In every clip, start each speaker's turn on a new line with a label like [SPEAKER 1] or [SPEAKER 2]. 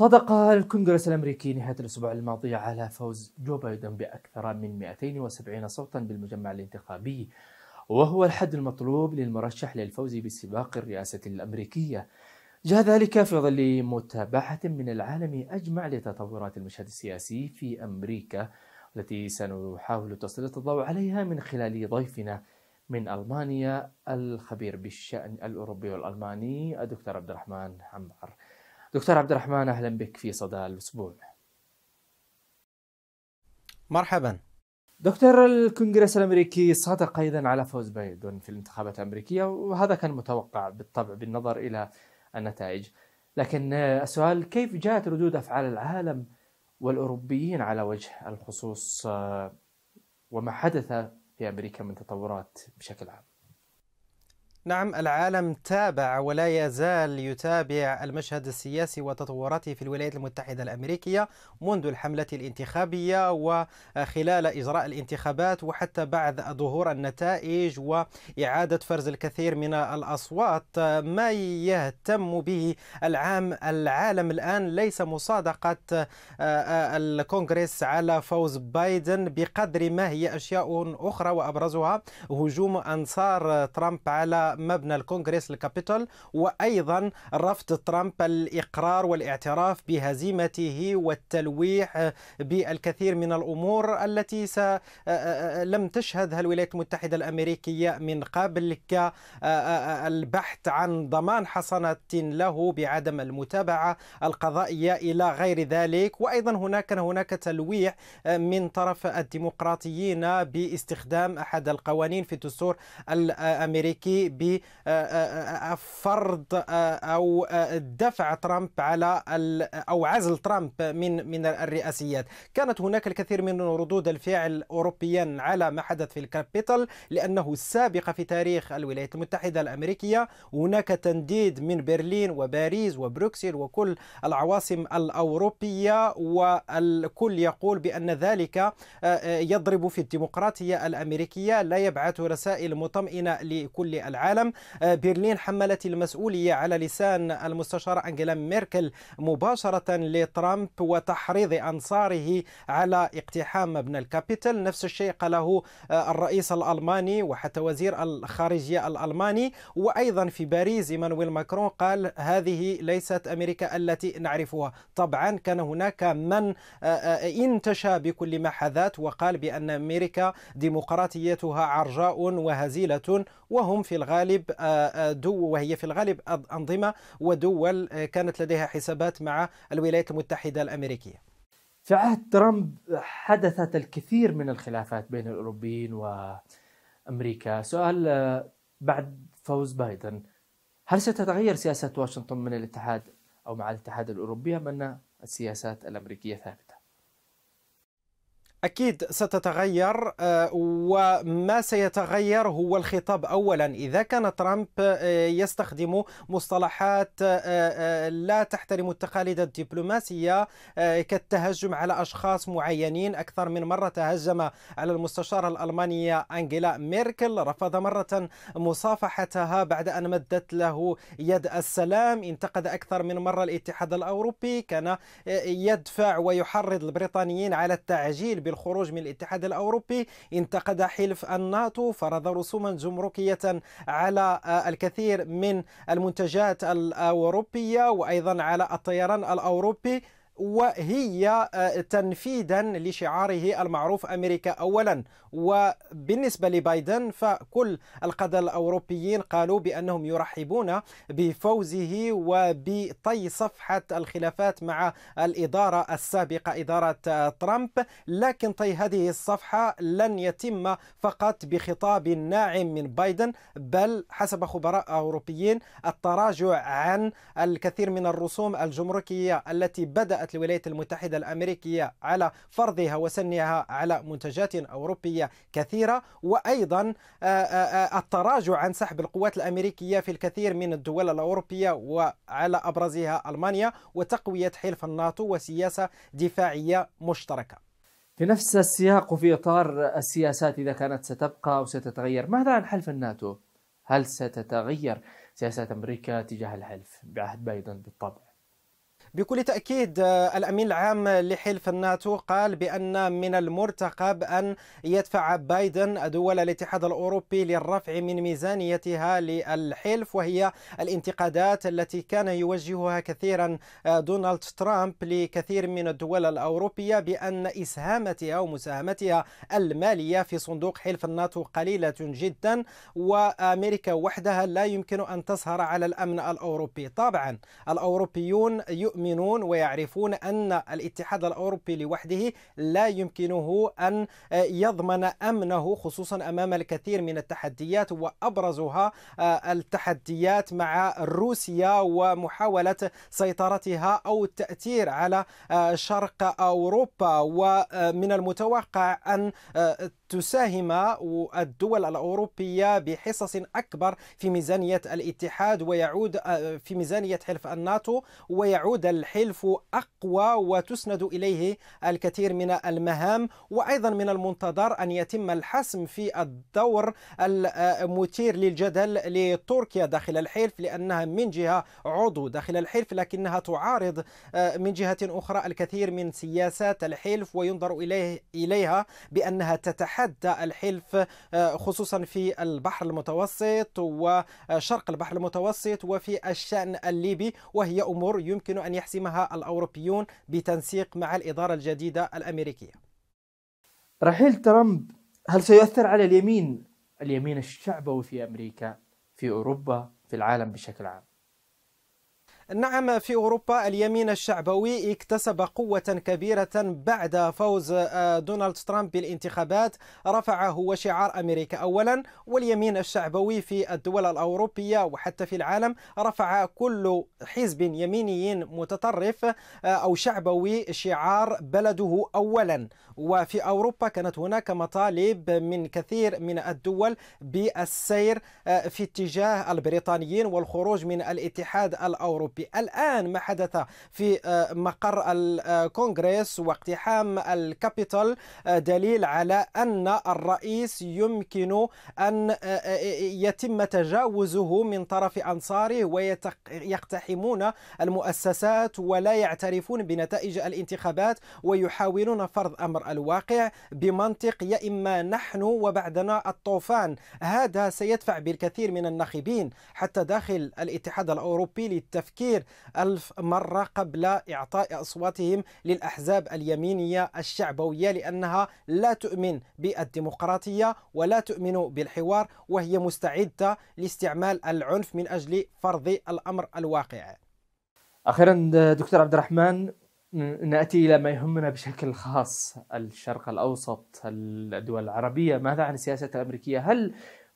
[SPEAKER 1] صدق الكونغرس الامريكي نهايه الاسبوع الماضي على فوز جو بايدن باكثر من 270 صوتا بالمجمع الانتخابي وهو الحد المطلوب للمرشح للفوز بسباق الرئاسه الامريكيه جاء ذلك في ظل متابعه من العالم اجمع لتطورات المشهد السياسي في امريكا التي سنحاول تسليط الضوء عليها من خلال ضيفنا من المانيا الخبير بالشان الاوروبي والالماني الدكتور عبد الرحمن عمار. دكتور عبد الرحمن أهلا بك في صدى الأسبوع مرحبا دكتور الكونغرس الامريكي صادق ايضا على فوز بايدن في الانتخابات الامريكيه وهذا كان متوقع بالطبع بالنظر الى النتائج لكن السؤال كيف جاءت ردود افعال العالم والاوروبيين على وجه الخصوص آه، وما حدث في امريكا من تطورات بشكل عام
[SPEAKER 2] نعم العالم تابع ولا يزال يتابع المشهد السياسي وتطوراته في الولايات المتحدة الأمريكية منذ الحملة الانتخابية وخلال إجراء الانتخابات وحتى بعد ظهور النتائج وإعادة فرز الكثير من الأصوات ما يهتم به العام العالم الآن ليس مصادقة آه، آه، الكونغرس على فوز بايدن بقدر ما هي أشياء أخرى وأبرزها هجوم أنصار ترامب على مبنى الكونغرس الكابيتول وأيضا رفض ترامب الإقرار والاعتراف بهزيمته والتلويح بالكثير من الأمور التي س... آه، آه، آه، لم تشهدها الولايات المتحدة الأمريكية من قبل كالبحث عن ضمان حصنة له بعدم المتابعة القضائية إلى غير ذلك وأيضا هناك كان هناك تلويح من طرف الديمقراطيين باستخدام أحد القوانين في الدستور الأمريكي بفرض آه، آه، آه، او دفع ترامب على او عزل ترامب من من الرئاسيات كانت هناك الكثير من ردود الفعل اوروبيا على ما حدث في الكابيتال لانه السابق في تاريخ الولايات المتحده الامريكيه هناك تنديد من برلين وباريس وبروكسل وكل العواصم الاوروبيه والكل يقول بان ذلك يضرب في الديمقراطيه الامريكيه لا يبعث رسائل مطمئنه لكل العالم العالم آه، برلين حملت المسؤولية على لسان المستشارة أنجيلا ميركل مباشرة لترامب وتحريض أنصاره على اقتحام مبنى الكابيتال نفس الشيء قاله آه، الرئيس الألماني وحتى وزير الخارجية الألماني وأيضا في باريس إيمانويل ماكرون قال هذه ليست أمريكا التي نعرفها طبعا كان هناك من آه، انتشى بكل ما حذات وقال بأن أمريكا ديمقراطيتها عرجاء وهزيلة وهم في الغالب الغالب آه، آه، دو وهي في الغالب أنظمة ودول آه، كانت لديها حسابات مع الولايات المتحدة الأمريكية
[SPEAKER 1] في عهد ترامب حدثت الكثير من الخلافات بين الأوروبيين وأمريكا سؤال بعد فوز بايدن هل ستتغير سياسة واشنطن من الاتحاد أو مع الاتحاد الأوروبي أم أن السياسات الأمريكية ثابتة؟
[SPEAKER 2] أكيد ستتغير آه، وما سيتغير هو الخطاب أولا إذا كان ترامب آه، يستخدم مصطلحات آه، لا تحترم التقاليد الدبلوماسية كالتهجم على أشخاص معينين أكثر من مرة تهجم على المستشارة الألمانية أنجيلا ميركل رفض مرة مصافحتها بعد أن مدت له يد السلام انتقد أكثر من مرة الاتحاد الأوروبي كان يدفع ويحرض البريطانيين على التعجيل بالخروج من الاتحاد الأوروبي انتقد حلف الناتو فرض رسوما جمركية على آه، الكثير من المنتجات الأوروبية وأيضا على الطيران الأوروبي وهي آه، تنفيذا لشعاره المعروف امريكا اولا وبالنسبه لبايدن فكل القاده الاوروبيين قالوا بانهم يرحبون بفوزه وبطي صفحه الخلافات مع الاداره السابقه اداره آه، ترامب لكن طي هذه الصفحه لن يتم فقط بخطاب ناعم من بايدن بل حسب خبراء اوروبيين التراجع عن الكثير من الرسوم الجمركيه التي بدات وافقت الولايات المتحدة الأمريكية على فرضها وسنها على منتجات أوروبية كثيرة وأيضا آه، آه، آه، التراجع عن سحب القوات الأمريكية في الكثير من الدول الأوروبية وعلى أبرزها ألمانيا وتقوية حلف الناتو وسياسة دفاعية مشتركة في نفس
[SPEAKER 1] السياق وفي إطار السياسات إذا كانت ستبقى أو ستتغير ماذا عن حلف الناتو؟ هل ستتغير
[SPEAKER 2] سياسات أمريكا تجاه الحلف بعهد بايدن بالطبع؟ بكل تأكيد آه، الأمين العام لحلف الناتو قال بأن من المرتقب أن يدفع بايدن دول الاتحاد الأوروبي للرفع من ميزانيتها للحلف وهي الانتقادات التي كان يوجهها كثيرا آه، دونالد ترامب لكثير من الدول الأوروبية بأن إسهامتها ومساهمتها المالية في صندوق حلف الناتو قليلة جدا وأمريكا وحدها لا يمكن أن تسهر على الأمن الأوروبي طبعا الأوروبيون يؤمنون يؤمنون ويعرفون أن الاتحاد الأوروبي لوحده لا يمكنه أن يضمن أمنه خصوصا أمام الكثير من التحديات وأبرزها آه، التحديات مع روسيا ومحاولة سيطرتها أو التأثير على آه، شرق أوروبا ومن المتوقع أن آه، تساهم الدول الأوروبية بحصص أكبر في ميزانية الاتحاد ويعود آه، في ميزانية حلف الناتو ويعود الحلف أقوى وتسند إليه الكثير من المهام وأيضا من المنتظر أن يتم الحسم في الدور المثير آه، للجدل لتركيا داخل الحلف لأنها من جهة عضو داخل الحلف لكنها تعارض آه، من جهة أخرى الكثير من سياسات الحلف وينظر إليه إليها بأنها تتحدث تتحدى الحلف آه، خصوصا في البحر المتوسط وشرق البحر المتوسط وفي الشأن الليبي وهي أمور يمكن أن يحسمها الأوروبيون بتنسيق مع الإدارة الجديدة الأمريكية رحيل ترامب هل سيؤثر على اليمين اليمين الشعبوي في أمريكا في أوروبا
[SPEAKER 1] في العالم بشكل عام
[SPEAKER 2] نعم في أوروبا اليمين الشعبوي اكتسب قوة كبيرة بعد فوز آه، دونالد ترامب بالانتخابات رفع هو شعار أمريكا أولا واليمين الشعبوي في الدول الأوروبية وحتى في العالم رفع كل حزب يميني متطرف آه، أو شعبوي شعار بلده أولا وفي أوروبا كانت هناك مطالب من كثير من الدول بالسير آه، في اتجاه البريطانيين والخروج من الاتحاد الأوروبي الأوروبي الآن ما حدث في آه، مقر الكونغرس واقتحام الكابيتول آه، دليل على أن الرئيس يمكن أن آه، يتم تجاوزه من طرف أنصاره ويقتحمون المؤسسات ولا يعترفون بنتائج الانتخابات ويحاولون فرض أمر الواقع بمنطق يا إما نحن وبعدنا الطوفان هذا سيدفع بالكثير من الناخبين حتى داخل الاتحاد الأوروبي للتفكير كثير ألف مرة قبل إعطاء أصواتهم للأحزاب اليمينية الشعبوية لأنها لا تؤمن بالديمقراطية ولا تؤمن بالحوار وهي مستعدة لاستعمال العنف من أجل فرض الأمر الواقع
[SPEAKER 1] أخيرا دكتور عبد الرحمن ناتي الى ما يهمنا بشكل خاص الشرق الاوسط الدول العربيه ماذا عن السياسه الامريكيه هل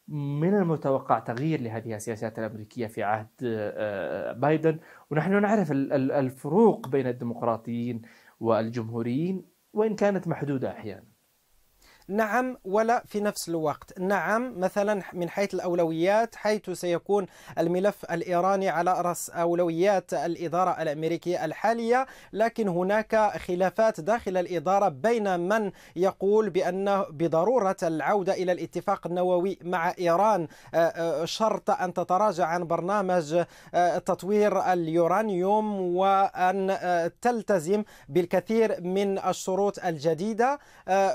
[SPEAKER 1] من المتوقع تغيير لهذه السياسات الامريكيه في عهد آه، آه، بايدن ونحن نعرف الفروق بين الديمقراطيين
[SPEAKER 2] والجمهوريين وان كانت محدوده احيانا نعم ولا في نفس الوقت نعم مثلا من حيث الأولويات حيث سيكون الملف الإيراني على رأس أولويات الإدارة الأمريكية الحالية لكن هناك خلافات داخل الإدارة بين من يقول بأن بضرورة العودة إلى الاتفاق النووي مع إيران آه، آه، شرط أن تتراجع عن برنامج آه، تطوير اليورانيوم وأن تلتزم بالكثير من الشروط الجديدة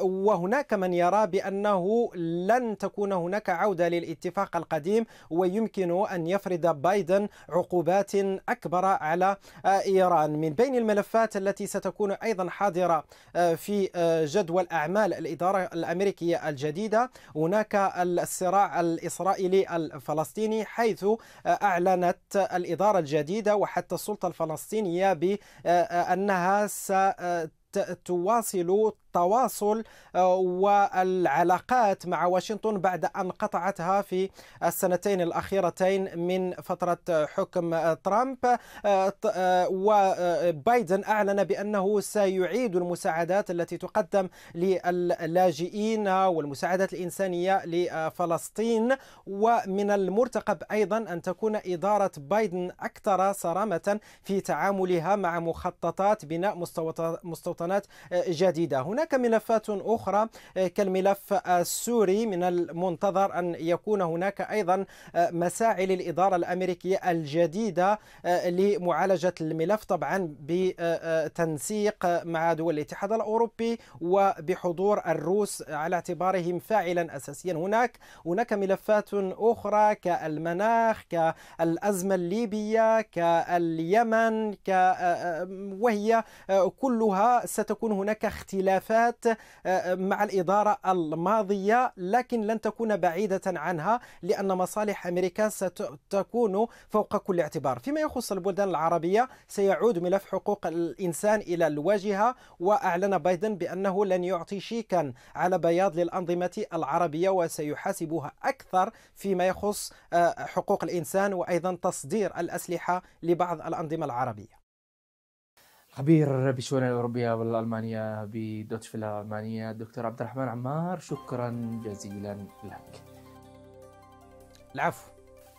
[SPEAKER 2] وهناك من يرى بأنه لن تكون هناك عودة للاتفاق القديم ويمكن أن يفرض بايدن عقوبات أكبر على آه، إيران من بين الملفات التي ستكون أيضا حاضرة آه، في آه، جدول أعمال الإدارة الأمريكية الجديدة هناك الصراع الإسرائيلي الفلسطيني حيث أعلنت الإدارة الجديدة وحتى السلطة الفلسطينية بأنها ستواصل التواصل آه، والعلاقات مع واشنطن بعد أن قطعتها في السنتين الأخيرتين من فترة حكم ترامب آه، آه، وبايدن أعلن بأنه سيعيد المساعدات التي تقدم للاجئين والمساعدات الإنسانية لفلسطين ومن المرتقب أيضا أن تكون إدارة بايدن أكثر صرامة في تعاملها مع مخططات بناء مستوطنات جديدة هنا هناك ملفات أخرى آه، كالملف السوري من المنتظر أن يكون هناك أيضا آه، مساعي للإدارة الأمريكية الجديدة آه، لمعالجة الملف طبعا بتنسيق مع دول الاتحاد الأوروبي وبحضور الروس على اعتبارهم فاعلا أساسيا هناك هناك ملفات أخرى كالمناخ كالأزمة الليبية كاليمن وهي كلها ستكون هناك اختلافات اختلافات آه، مع الإدارة الماضية لكن لن تكون بعيدة عنها لأن مصالح أمريكا ستكون فوق كل اعتبار فيما يخص البلدان العربية سيعود ملف حقوق الإنسان إلى الواجهة وأعلن بايدن بأنه لن يعطي شيكا على بياض للأنظمة العربية وسيحاسبها أكثر فيما يخص آه، حقوق الإنسان وأيضا تصدير الأسلحة لبعض الأنظمة العربية
[SPEAKER 1] خبير بالشؤون الأوروبية والألمانية بدوتش فيلا الألمانية دكتور عبد الرحمن عمار شكرا جزيلا لك العفو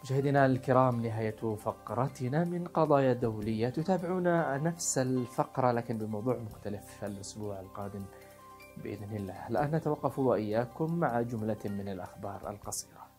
[SPEAKER 1] مشاهدينا الكرام نهاية فقرتنا من قضايا دولية تتابعون نفس الفقرة لكن بموضوع مختلف الأسبوع القادم بإذن الله الآن نتوقف وإياكم مع جملة من الأخبار القصيرة